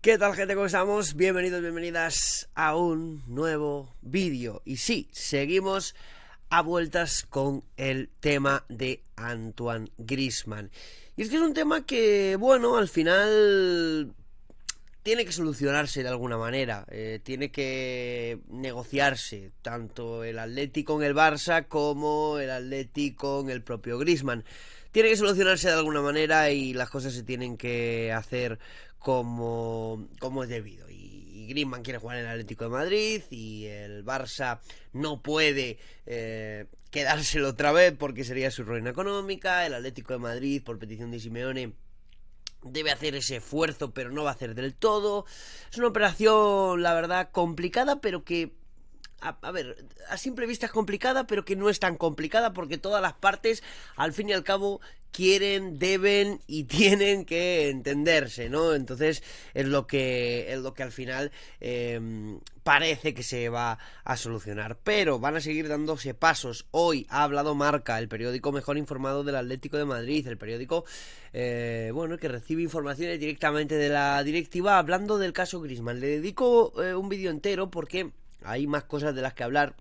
¿Qué tal gente? ¿Cómo estamos? Bienvenidos, bienvenidas a un nuevo vídeo. Y sí, seguimos a vueltas con el tema de Antoine Grisman. Y es que es un tema que, bueno, al final tiene que solucionarse de alguna manera. Eh, tiene que negociarse tanto el Atlético con el Barça como el Atlético con el propio Grisman. Tiene que solucionarse de alguna manera y las cosas se tienen que hacer como, como es debido. Y, Griezmann quiere jugar en el Atlético de Madrid y el Barça no puede eh, quedárselo otra vez porque sería su ruina económica. El Atlético de Madrid, por petición de Simeone, debe hacer ese esfuerzo, pero no va a hacer del todo. Es una operación, la verdad, complicada, pero que... a, ver, a simple vista es complicada, pero que no es tan complicada porque todas las partes, al fin y al cabo, quieren, deben y tienen que entenderse, ¿no? Entonces es lo que, es lo que al final em, parece que se va a solucionar. Pero van a seguir dándose pasos. Hoy ha hablado Marca, el periódico mejor informado del Atlético de Madrid, el periódico eh, bueno, que recibe informaciones directamente de la directiva hablando del caso Grisman. Le dedico eh, un vídeo entero porque hay más cosas de las que hablar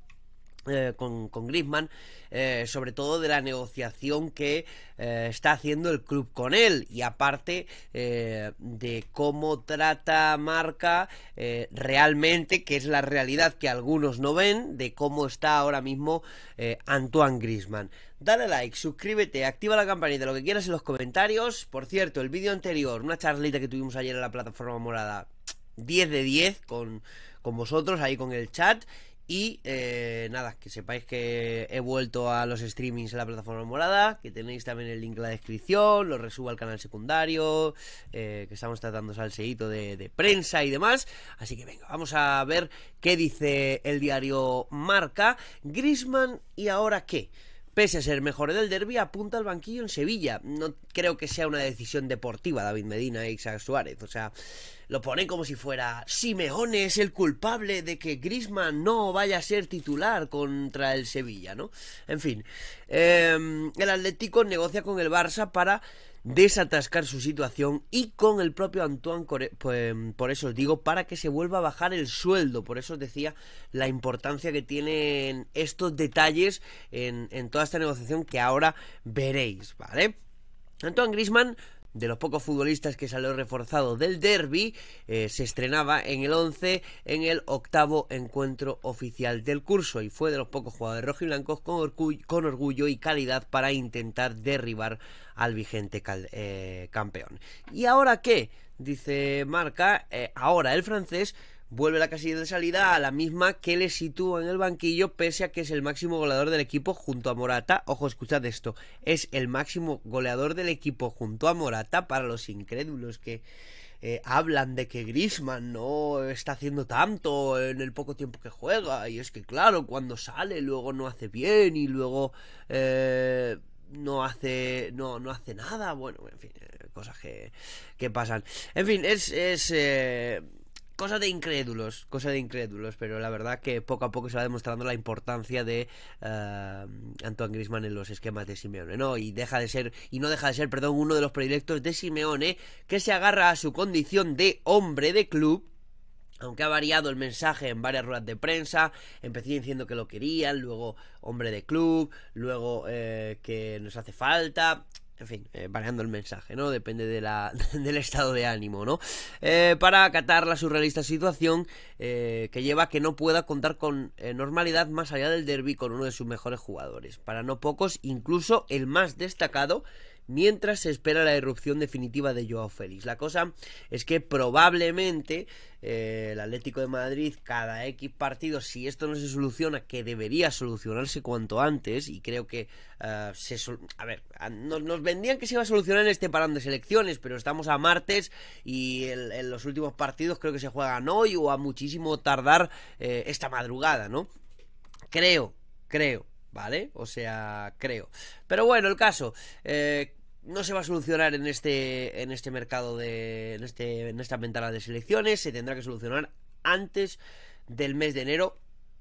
eh, con, con Griezmann, eh, sobre todo de la negociación que eh, está haciendo el club con él y aparte de cómo trata Marca realmente, que es la realidad que algunos no ven, de cómo está ahora mismo Antoine Griezmann. Dale like, suscríbete, activa la campanita, lo que quieras en los comentarios. Por cierto, el vídeo anterior, una charlita que tuvimos ayer en la plataforma morada, 10 de 10 con, con vosotros ahí con el chat y eh, nada, que sepáis que he vuelto a los streamings en la plataforma morada, que tenéis también el link en la descripción, lo resubo al canal secundario, eh, que estamos tratando salseíto de, de prensa y demás. Así que venga, vamos a ver qué dice el diario Marca. Grisman y ahora qué pese a ser mejor del derby, apunta al banquillo en Sevilla. No creo que sea una decisión deportiva David Medina e Isaac Suárez. O sea, lo ponen como si fuera Simeone es el culpable de que Grisman no vaya a ser titular contra el Sevilla, ¿no? En fin, em, el Atlético negocia con el Barça para desatascar su situación y con el propio Antoine, pues, por eso os digo, para que se vuelva a bajar el sueldo. Por eso os decía la importancia que tienen estos detalles en, en toda esta negociación que ahora veréis, ¿vale? Antoine Grisman de los pocos futbolistas que salió reforzado del derby, eh, se estrenaba en el 11 en el octavo encuentro oficial del curso y fue de los pocos jugadores rojos con, orgullo, con orgullo y calidad para intentar derribar al vigente eh, campeón. ¿Y ahora qué? Dice Marca, eh, ahora el francés vuelve la casilla de salida a la misma que le sitúa en el banquillo pese a que es el máximo goleador del equipo junto a Morata. Ojo, escuchad esto, es el máximo goleador del equipo junto a Morata para los incrédulos que eh, hablan de que Grisman no está haciendo tanto en el poco tiempo que juega y es que claro, cuando sale luego no hace bien y luego... Eh, no hace no, no hace nada bueno en fin eh, cosas que, pasan en fin es, cosa de incrédulos, cosa de incrédulos, pero la verdad que poco a poco se va demostrando la importancia de eh, Antoine Grisman en los esquemas de Simeone, ¿no? Y deja de ser, y no deja de ser, perdón, uno de los predilectos de Simeone, que se agarra a su condición de hombre de club aunque ha variado el mensaje en varias ruedas de prensa, empecé diciendo que lo querían, luego hombre de club, luego eh, que nos hace falta en fin, eh, variando el mensaje, ¿no? Depende de la, del estado de ánimo, ¿no? Eh, para acatar la surrealista situación eh, que lleva a que no pueda contar con normalidad más allá del derby con uno de sus mejores jugadores. Para no pocos, incluso el más destacado mientras se espera la erupción definitiva de Joao Félix. La cosa es que probablemente eh, el Atlético de Madrid cada X partido, si esto no se soluciona, que debería solucionarse cuanto antes, y creo que ah, se se... A ver, nos, vendían que se iba a solucionar en este parón de selecciones, pero estamos a martes y en los últimos partidos creo que se juegan hoy o a muchísimo tardar eh, esta madrugada, ¿no? Creo, creo, ¿vale? O sea, creo. Pero bueno, el caso, eh, no se va a solucionar en este, en este mercado de, en, este, en esta ventana de selecciones, se tendrá que solucionar antes del mes de enero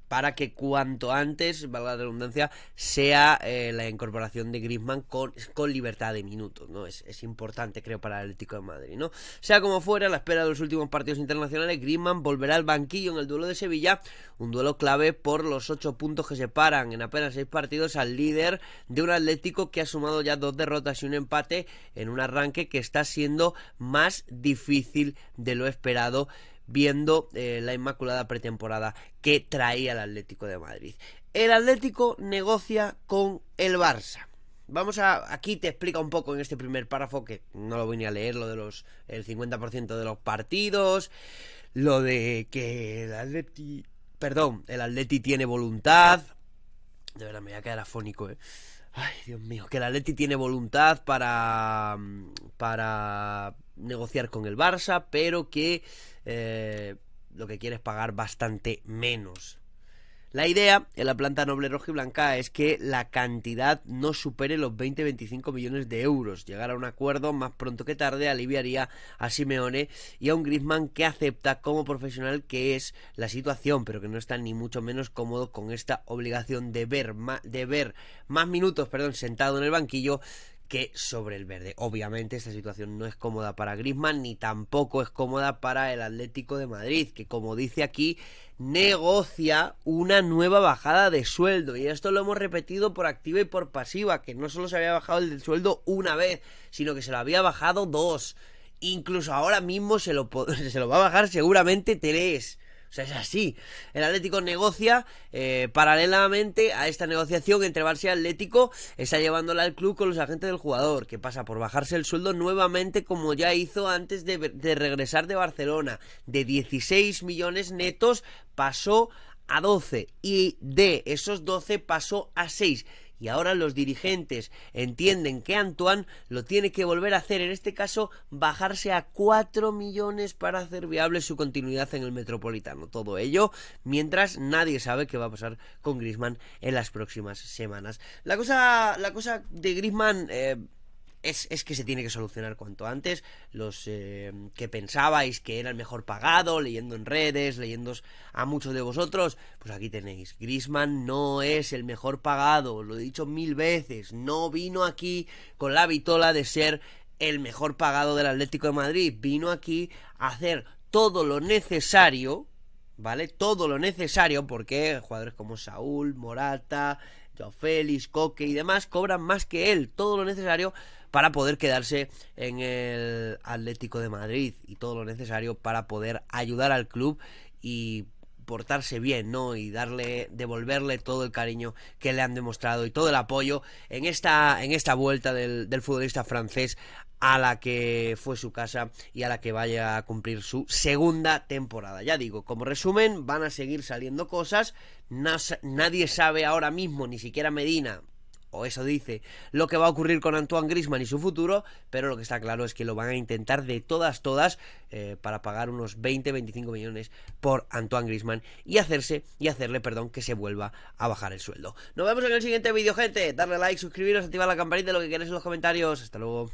para que cuanto antes, valga la redundancia, sea eh, la incorporación de Griezmann con, con libertad de minutos, ¿no? Es, es, importante, creo, para el Atlético de Madrid, ¿no? Sea como fuera, a la espera de los últimos partidos internacionales, Griezmann volverá al banquillo en el duelo de Sevilla, un duelo clave por los ocho puntos que separan en apenas seis partidos al líder de un Atlético que ha sumado ya dos derrotas y un empate en un arranque que está siendo más difícil de lo esperado viendo eh, la inmaculada pretemporada que traía el Atlético de Madrid. El Atlético negocia con el Barça. Vamos a. Aquí te explica un poco en este primer párrafo, que no lo voy ni a leer, lo de los. el 50% de los partidos. Lo de que el Atleti. Perdón, el Atleti tiene voluntad. De verdad, me voy a quedar afónico, eh. Ay, Dios mío, que el Atleti tiene voluntad para. para negociar con el Barça, pero que eh, lo que quieres pagar bastante menos. La idea en la planta noble roja y blanca es que la cantidad no supere los 20-25 millones de euros. Llegar a un acuerdo más pronto que tarde aliviaría a Simeone y a un Griezmann que acepta como profesional que es la situación, pero que no está ni mucho menos cómodo con esta obligación de ver, de ver más minutos perdón, sentado en el banquillo que sobre el verde. Obviamente esta situación no es cómoda para Griezmann ni tampoco es cómoda para el Atlético de Madrid, que como dice aquí negocia una nueva bajada de sueldo y esto lo hemos repetido por activa y por pasiva, que no solo se había bajado el del sueldo una vez, sino que se lo había bajado dos. Incluso ahora mismo se lo, se lo va a bajar seguramente tres. O sea, es así. El Atlético negocia eh, paralelamente a esta negociación entre Barça y Atlético, está llevándola al club con los agentes del jugador, que pasa por bajarse el sueldo nuevamente como ya hizo antes de, de regresar de Barcelona. De 16 millones netos pasó a 12 y de esos 12 pasó a 6 y ahora los dirigentes entienden que Antoine lo tiene que volver a hacer, en este caso bajarse a 4 millones para hacer viable su continuidad en el Metropolitano. Todo ello mientras nadie sabe qué va a pasar con Griezmann en las próximas semanas. La cosa, la cosa de Grisman... Eh, es, que se tiene que solucionar cuanto antes. Los eh, que pensabais que era el mejor pagado, leyendo en redes, leyendo a muchos de vosotros, pues aquí tenéis. Grisman no es el mejor pagado, lo he dicho mil veces. No vino aquí con la vitola de ser el mejor pagado del Atlético de Madrid. Vino aquí a hacer todo lo necesario, ¿vale? Todo lo necesario, porque jugadores como Saúl, Morata. Jofélix, Félix, Coque y demás cobran más que él, todo lo necesario para poder quedarse en el Atlético de Madrid y todo lo necesario para poder ayudar al club y portarse bien, ¿no? Y darle, devolverle todo el cariño que le han demostrado y todo el apoyo en esta, en esta vuelta del, futbolista francés a la que fue su casa y a la que vaya a cumplir su segunda temporada. Ya digo, como resumen, van a seguir saliendo cosas. nadie sabe ahora mismo, ni siquiera Medina, eso dice, lo que va a ocurrir con Antoine Grisman y su futuro, pero lo que está claro es que lo van a intentar de todas, todas, eh, para pagar unos 20-25 millones por Antoine Grisman y hacerse, y hacerle, perdón, que se vuelva a bajar el sueldo. Nos vemos en el siguiente vídeo, gente. Darle like, suscribiros, activar la campanita, lo que queréis en los comentarios. Hasta luego.